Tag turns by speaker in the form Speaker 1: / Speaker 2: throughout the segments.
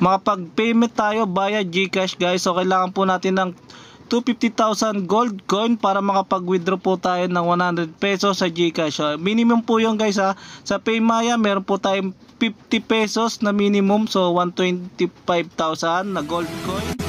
Speaker 1: makapag-payment tayo via GCash guys. So kailangan po natin ng 250,000 gold coin para makapag-withdraw po tayo ng 100 pesos sa GCash. minimum po 'yon guys ha. Sa Paymaya meron po tayong 50 pesos na minimum. So 125,000 na gold coin.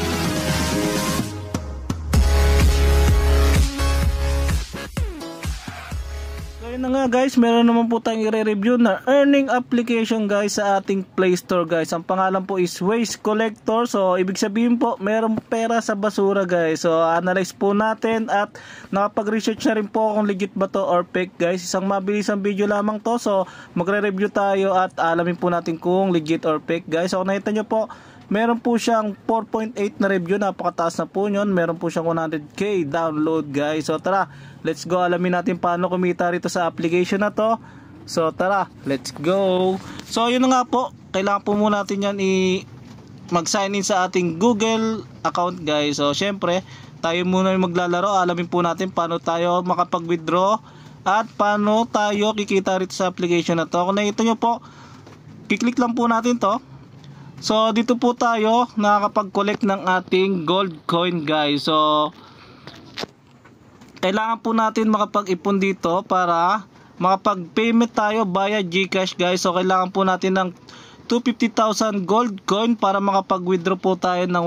Speaker 1: Ayun na nga guys, meron naman po tayong i-review na earning application guys sa ating Play Store guys. Ang pangalan po is Waste Collector. So, ibig sabihin po, meron pera sa basura guys. So, analyze po natin at nakapag-research na rin po kung legit ba to or fake guys. Isang mabilisang video lamang to. So, magre-review tayo at alamin po natin kung legit or fake guys. So, nakita nyo po, Meron po siyang 4.8 na review, napakataas na po yun. Meron po siyang 100k download guys. So tara, let's go. Alamin natin paano kumita rito sa application na to. So tara, let's go. So yun nga po, kailangan po muna natin yan i mag-sign in sa ating Google account guys. So syempre, tayo muna yung maglalaro. Alamin po natin paano tayo makapag-withdraw at paano tayo kikita rito sa application na to. Kung nakita nyo po, kiklik lang po natin to So dito po tayo nakakapag-collect ng ating gold coin guys. So kailangan po natin makapag-ipon dito para makapag-payment tayo via GCash guys. So kailangan po natin ng 250,000 gold coin para makapag-withdraw po tayo ng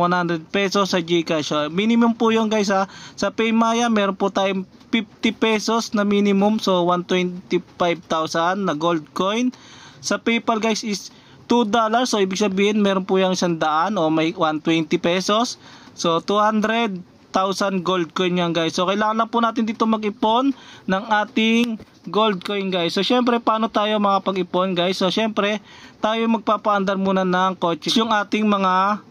Speaker 1: 100 pesos sa GCash. So, minimum po 'yon guys ha. Sa Paymaya meron po tayong 50 pesos na minimum so 125,000 na gold coin. Sa PayPal guys is $2. So, ibig sabihin, meron po yung 100 o may 120 pesos. So, 200,000 gold coin yan guys. So, kailangan lang po natin dito mag-ipon ng ating gold coin guys. So, syempre, paano tayo makapag-ipon guys? So, syempre, tayo magpapaandar muna ng kotse. Yung ating mga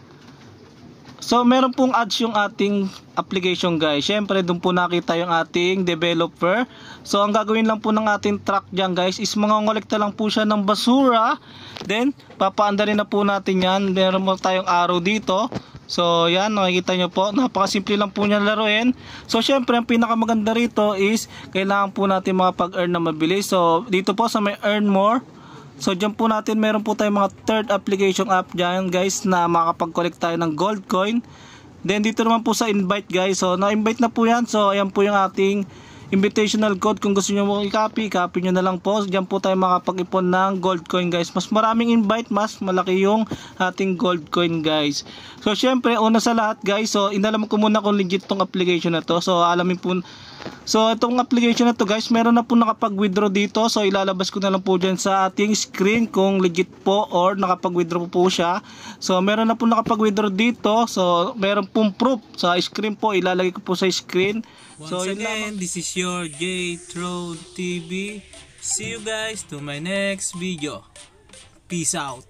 Speaker 1: So, meron pong ads yung ating application guys. Siyempre, doon po nakita yung ating developer. So, ang gagawin lang po ng ating truck dyan guys is mangongolekta lang po siya ng basura. Then, papaandarin na po natin yan. Meron po tayong arrow dito. So, yan, nakikita nyo po. Napakasimple lang po niya laruin. So, syempre, ang pinakamaganda rito is kailangan po natin mga pag earn na mabilis. So, dito po sa may earn more, So diyan po natin meron po tayong mga third application app diyan guys na makakapag-collect tayo ng gold coin. Then dito naman po sa invite guys. So na-invite na po yan. So ayan po yung ating invitational code kung gusto niyo mo i-copy copy niyo na lang po diyan po tayo makapag-ipon ng gold coin guys mas maraming invite mas malaki yung ating gold coin guys so syempre una sa lahat guys so inalam ko muna kung legit tong application na to so alamin po So itong application na to guys, meron na po nakapag-withdraw dito. So ilalabas ko na lang po diyan sa ating screen kung legit po or nakapag-withdraw po, po siya. So meron na po nakapag-withdraw dito. So meron pong proof sa screen po. Ilalagay ko po sa screen. Once so yun again, this is your Gate Road TV. See you guys to my next video. Peace out.